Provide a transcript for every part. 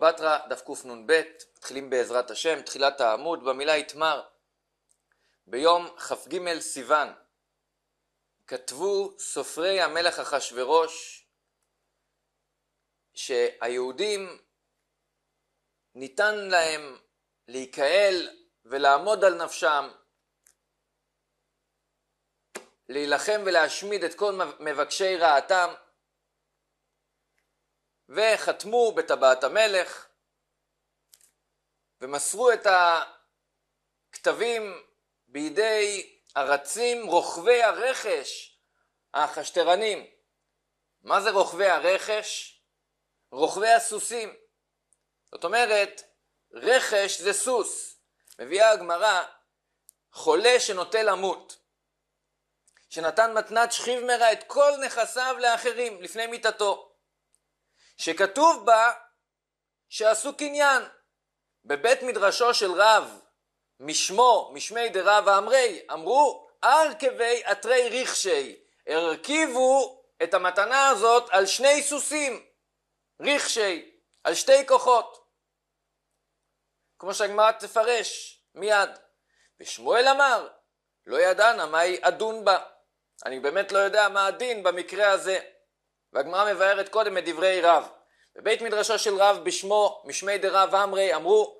בבא דף קנ"ב, מתחילים בעזרת השם, תחילת העמוד, במילה יתמר. ביום כ"ג סיוון כתבו סופרי המלך אחשורוש שהיהודים ניתן להם להיקהל ולעמוד על נפשם, להילחם ולהשמיד את כל מבקשי רעתם וחתמו בטבעת המלך ומסרו את הכתבים בידי הרצים רוכבי הרכש החשטרנים. מה זה רוכבי הרכש? רוכבי הסוסים. זאת אומרת, רכש זה סוס. מביאה הגמרא חולה שנוטה למות, שנתן מתנת שכיב מרע את כל נכסיו לאחרים לפני מיתתו. שכתוב בה שעשו קניין. בבית מדרשו של רב, משמו, משמי דרב האמרי, אמרו ארכבי אתרי ריכשי, הרכיבו את המתנה הזאת על שני סוסים, ריכשי, על שתי כוחות. כמו שהגמרא תפרש מיד. ושמואל אמר, לא ידענה מה היא אדון בה. אני באמת לא יודע מה הדין במקרה הזה. והגמרא מבארת קודם את דברי רב. בבית מדרשו של רב בשמו, משמי דרב אמרי, אמרו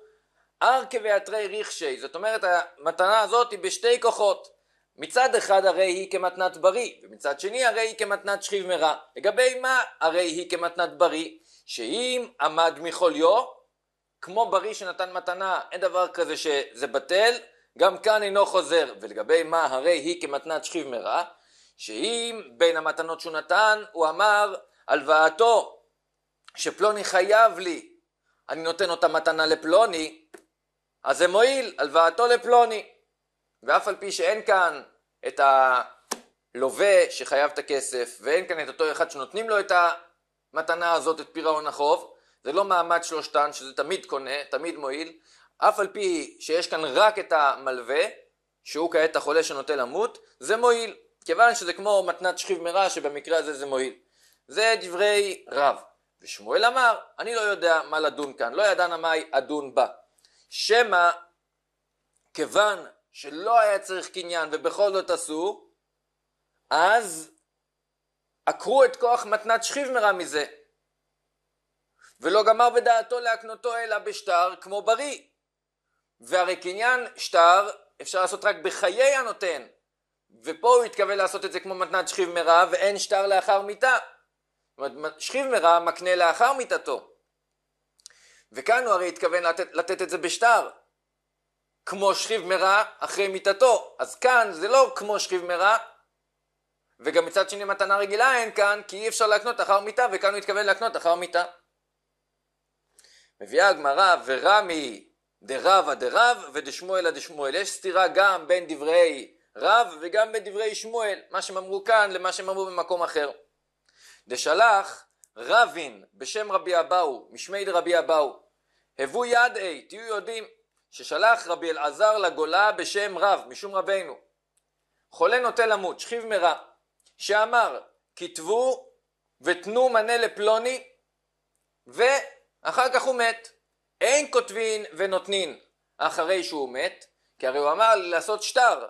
ארכה ואתרי ריכשי, זאת אומרת המתנה הזאת היא בשתי כוחות. מצד אחד הרי היא כמתנת בריא, ומצד שני הרי היא כמתנת שכיב מרע. לגבי מה הרי היא כמתנת בריא? שאם עמד מחוליו, כמו בריא שנתן מתנה, אין דבר כזה שזה בטל, גם כאן אינו חוזר. ולגבי מה הרי היא כמתנת שכיב מרע? שאם בין המתנות שהוא נתן, הוא אמר הלוואתו שפלוני חייב לי, אני נותן אותה מתנה לפלוני, אז זה מועיל, הלוואתו לפלוני. ואף על פי שאין כאן את הלווה שחייב את הכסף, ואין כאן את אותו אחד שנותנים לו את המתנה הזאת, את פירעון החוב, זה לא מעמד שלושתן, שזה תמיד קונה, תמיד מועיל, אף על פי שיש כאן רק את המלווה, שהוא כעת החולה שנוטה למות, זה מועיל. כיוון שזה כמו מתנת שכיב מרע שבמקרה הזה זה מועיל. זה דברי רב. ושמואל אמר, אני לא יודע מה לדון כאן, לא ידענה מהי אדון בה. שמא, כיוון שלא היה צריך קניין ובכל זאת עשו, אז עקרו את כוח מתנת שכיב מרע מזה. ולא גמר בדעתו להקנותו אלא בשטר כמו בריא. והרי קניין שטר אפשר לעשות רק בחיי הנותן, ופה הוא התכוון לעשות את זה כמו מתנת שכיב מרע, ואין שטר לאחר מיתה. זאת אומרת, שכיב מרע מקנה לאחר מיתתו. וכאן הוא הרי התכוון לתת, לתת את זה בשטר, כמו שכיב מרע אחרי מיתתו. אז כאן זה לא כמו שכיב מרע, וגם מצד שני מתנה רגילה אין כאן, כי אי אפשר להקנות אחר מיתה, וכאן הוא התכוון להקנות אחר מיתה. מביאה הגמרא ורמי דרבה דרב ודשמואלה דשמואל. יש סתירה גם בין דברי רב וגם בדברי שמואל, מה שהם אמרו כאן למה שהם אמרו במקום אחר. דשלח רבין בשם רבי אבאו, משמי דרבי אבאו, הבו יד אי, תהיו יודעים, ששלח רבי אלעזר לגולה בשם רב, משום רבינו. חולה נוטה למות, שכיב מרע, שאמר, כתבו ותנו מנה לפלוני, ואחר כך הוא מת. אין כותבין ונותנין אחרי שהוא מת, כי הרי הוא אמר לעשות שטר,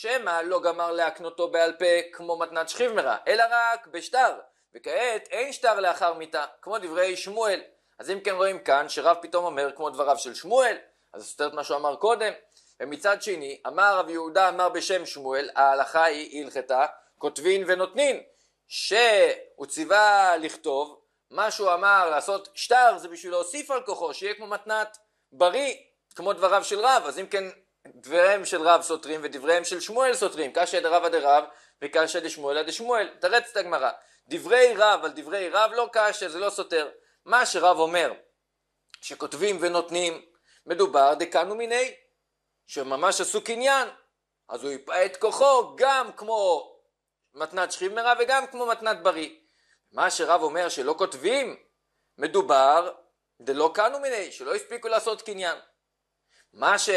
שמא לא גמר להקנותו בעל פה כמו מתנת שכיב מרע, אלא רק בשטר, וכעת אין שטר לאחר מיתה, כמו דברי שמואל. אז אם כן רואים כאן שרב פתאום אומר כמו דבריו של שמואל, אז זה סותר את מה שהוא אמר קודם. ומצד שני, אמר רב יהודה אמר בשם שמואל, ההלכה היא הלכתה כותבין ונותנין, שהוא ציווה לכתוב, מה שהוא אמר לעשות שטר זה בשביל להוסיף על כוחו, שיהיה כמו מתנת בריא, כמו דבריו של רב, אז אם כן דבריהם של רב סותרים ודבריהם של שמואל סותרים, קשיא דרבא דרב וקשיא דשמואל דשמואל. תרץ את הגמרא. דברי רב על דברי רב לא קשיא, זה לא סותר. מה שרב אומר, שכותבים ונותנים, מדובר דקן ומיני, שממש עשו קניין, אז הוא יפעה את כוחו גם כמו מתנת שכיב מרע וגם כמו מתנת בריא. מה שרב אומר שלא כותבים, מדובר דלא קן ומיני, שלא הספיקו לעשות קניין. מה ש...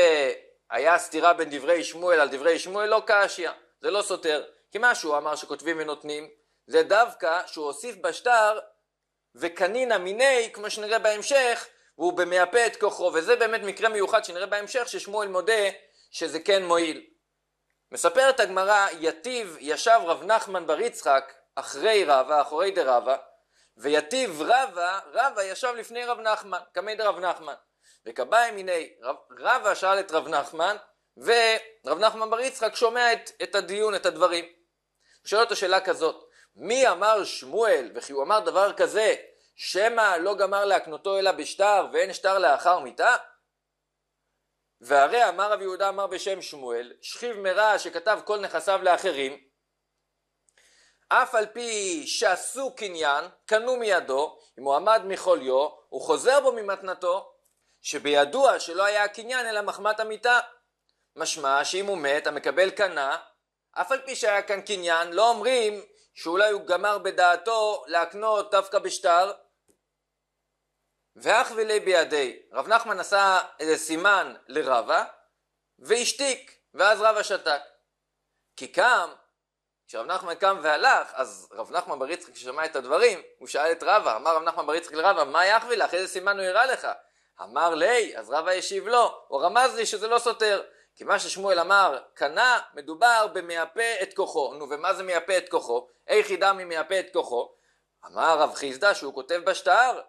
היה סתירה בין דברי שמואל על דברי שמואל לא קשיא, זה לא סותר, כי מה שהוא אמר שכותבים ונותנים, זה דווקא שהוא הוסיף בשטר וקנינה מיני, כמו שנראה בהמשך, והוא במייפה את כוחו, וזה באמת מקרה מיוחד שנראה בהמשך, ששמואל מודה שזה כן מועיל. מספרת הגמרא, יתיב ישב רב נחמן בר יצחק, אחרי רבא, אחרי דרבא, ויתיב רבא, רבא ישב לפני רב נחמן, כמי דרב נחמן. וקביים מיני רבא שאל את רב נחמן, ורב נחמן בר יצחק שומע את, את הדיון, את הדברים. הוא שואל אותו שאלה כזאת, מי אמר שמואל, וכי הוא אמר דבר כזה, שמא לא גמר להקנותו אלא בשטר, ואין שטר לאחר מיתה? והרי אמר רב יהודה אמר בשם שמואל, שכיב מרע שכתב כל נכסיו לאחרים, אף על פי שעשו קניין, קנו מידו, אם הוא עמד מחוליו, הוא חוזר בו ממתנתו, שבידוע שלא היה הקניין אלא מחמת המיטה. משמע שאם הוא מת המקבל קנה, אף על פי שהיה כאן קניין, לא אומרים שאולי הוא גמר בדעתו להקנות דווקא בשטר. ואח ולי בידי, רב נחמן עשה איזה סימן לרבה והשתיק, ואז רבה שתק. כי קם, כשרב נחמן קם והלך, אז רב נחמן בר יצחק ששמע את הדברים, הוא שאל את רבה, אמר רב נחמן בר יצחק לרבה, מה יחווה לך? איזה סימן הוא הראה לך? אמר לי, אז רבא השיב לו, לא", הוא רמז לי שזה לא סותר. כי מה ששמואל אמר, קנה, מדובר במייפה את כוחו. נו, ומה זה מייפה את כוחו? איך ידע מי מייפה את כוחו? אמר רב חיסדא שהוא כותב בשטר,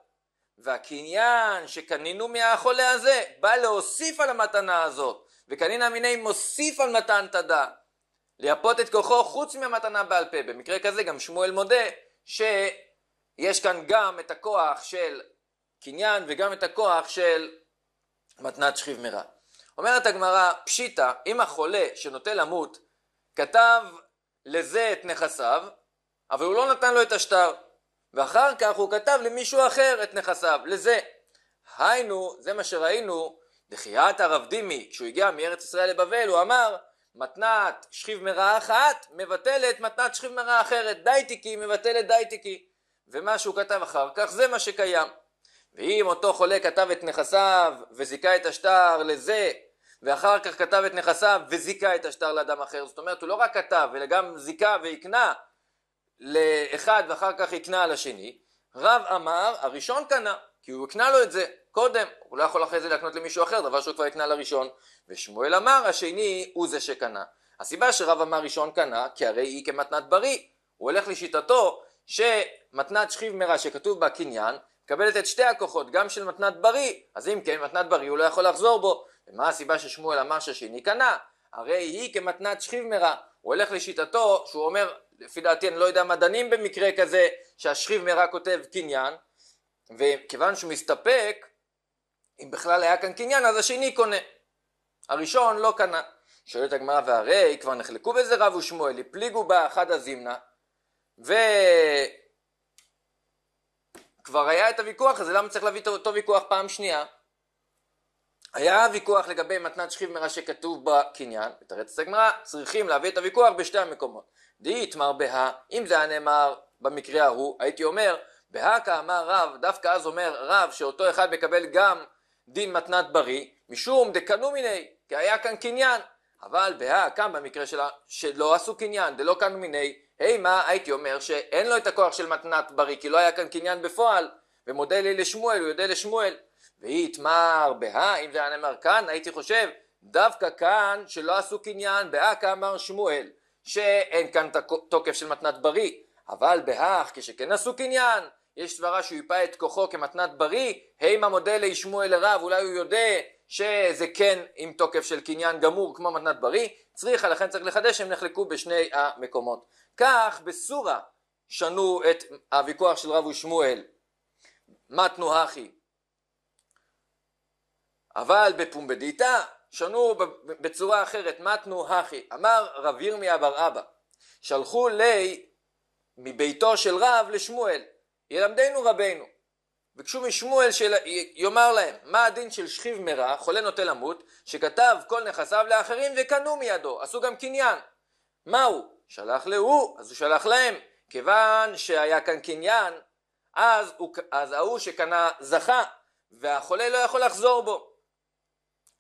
והקניין שקנינו מהחולה הזה, בא להוסיף על המתנה הזאת, וקנין המיני מוסיף על מתן תדה. לייפות את כוחו חוץ מהמתנה בעל פה. במקרה כזה גם שמואל מודה שיש כאן גם את הכוח של הקניין וגם את הכוח של מתנת שכיב מרע. אומרת הגמרא, פשיטא, אם החולה שנוטה למות, כתב לזה את נכסיו, אבל הוא לא נתן לו את השטר, ואחר כך הוא כתב למישהו אחר את נכסיו, לזה. היינו, זה מה שראינו, דחיית הרב דימי, כשהוא הגיע מארץ ישראל לבבל, הוא אמר, מתנת שכיב מרע אחת מבטלת מתנת שכיב מרע אחרת, דייטיקי מבטלת דייטיקי. ומה שהוא כתב אחר כך זה מה שקיים. ואם אותו חולה כתב את נכסיו וזיכה את השטר לזה, ואחר כך כתב את נכסיו וזיכה את השטר לאדם אחר, זאת אומרת הוא לא רק כתב אלא גם זיכה והקנה לאחד ואחר כך הקנה על השני, רב אמר הראשון קנה, כי הוא הקנה לו את זה קודם, הוא לא יכול אחרי זה להקנות למישהו אחר, דבר שהוא כבר הקנה לראשון, ושמואל אמר השני הוא זה שקנה. הסיבה שרב אמר ראשון קנה, כי הרי היא כמתנת בריא, הוא הולך לשיטתו שמתנת שכיב מרע שכתוב בה קניין, מקבלת את שתי הכוחות, גם של מתנת בריא, אז אם כן, מתנת בריא הוא לא יכול לחזור בו. ומה הסיבה ששמואל אמר ששיני קנה? הרי היא כמתנת שכיב מרע. הוא הולך לשיטתו, שהוא אומר, לפי דעתי אני לא יודע מה דנים במקרה כזה, שהשכיב מרע כותב קניין, וכיוון שהוא מסתפק, אם בכלל היה כאן קניין, אז השני קונה. הראשון לא קנה. שואלת הגמרא, והרי כבר נחלקו בזה רב ושמואל, הפליגו בה אחד הזימנה, ו... כבר היה את הוויכוח הזה, למה צריך להביא אותו, אותו ויכוח פעם שנייה? היה ויכוח לגבי מתנת שכיב מרע שכתוב בקניין, בתרץ הגמרא, צריכים להביא את הוויכוח בשתי המקומות. דאיתמר בה, אם זה היה נאמר במקרה ההוא, הייתי אומר, בהקה אמר רב, דווקא אז אומר רב שאותו אחד מקבל גם דין מתנת בריא, משום דקנו מיני, כי היה כאן קניין. אבל בהא, כאן במקרה שלה, שלא עשו קניין, דלא קנו מיני, היי מה הייתי אומר שאין לו את הכוח של מתנת בריא, כי לא היה כאן קניין בפועל, ומודה לי לשמואל, הוא יודה לשמואל. והיא ויתמר בהא, אם זה היה נאמר כאן, הייתי חושב, דווקא כאן שלא עשו קניין, בהא כאמר שמואל, שאין כאן תוקף של מתנת בריא, אבל בהך, כשכן עשו קניין, יש סברה שהוא ייפה את כוחו כמתנת בריא, הימה מודה לי שמואל לרב, אולי הוא יודה שזה כן עם תוקף של קניין גמור כמו מתנת בריא, צריכה לכן צריך לחדש הם נחלקו בשני המקומות. כך בסורה שנו את הוויכוח של רבו שמואל, מתנו הכי אבל בפומבדיתא שנו בצורה אחרת מתנו הכי אמר רב ירמיה בר אבא שלחו לי מביתו של רב לשמואל ילמדנו רבנו ביקשו משמואל שיאמר להם, מה הדין של שכיב מרע, חולה נוטה למות, שכתב כל נכסיו לאחרים וקנו מידו, עשו גם קניין. מה הוא? שלח להוא, אז הוא שלח להם. כיוון שהיה כאן קניין, אז, הוא, אז ההוא שקנה זכה, והחולה לא יכול לחזור בו.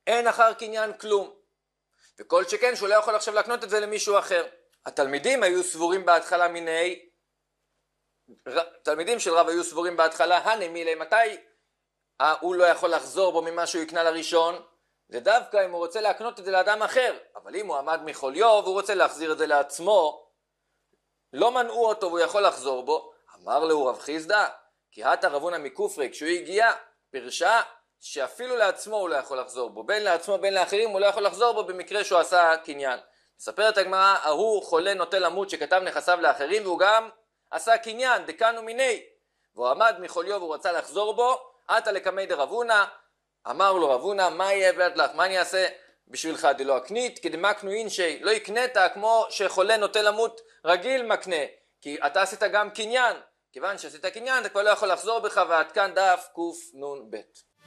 אין אחר קניין כלום. וכל שכן שהוא לא יכול עכשיו להקנות את זה למישהו אחר. התלמידים היו סבורים בהתחלה מיני תלמידים של רב היו סבורים בהתחלה, הנמילי, מתי הוא לא יכול לחזור בו ממה שהוא הקנה לראשון? זה דווקא אם הוא רוצה להקנות את זה לאדם אחר, אבל אם הוא עמד מחוליו והוא רוצה להחזיר את זה לעצמו, לא מנעו אותו והוא יכול לחזור בו, אמר לו רב חיסדא, כי הטא רבונה מכופרי, כשהוא הגיע, פרשה שאפילו לעצמו הוא לא יכול לחזור בו, בין לעצמו בין לאחרים הוא לא יכול לחזור בו במקרה שהוא עשה קניין. מספרת הגמרא, ההוא חולה נוטה למות שכתב נכסיו לאחרים והוא גם עשה קניין דקן ומיני והוא עמד מחוליו והוא רצה לחזור בו עטה לקמי דרבונה אמר לו רבונה מה יהיה ביד לך מה אני אעשה בשבילך דלא אקנית כדמקנו אינשי לא הקנית כמו שחולה נוטה למות רגיל מקנה כי אתה עשית גם קניין כיוון שעשית קניין אתה כבר לא יכול לחזור בך ועד כאן דף קנ"ב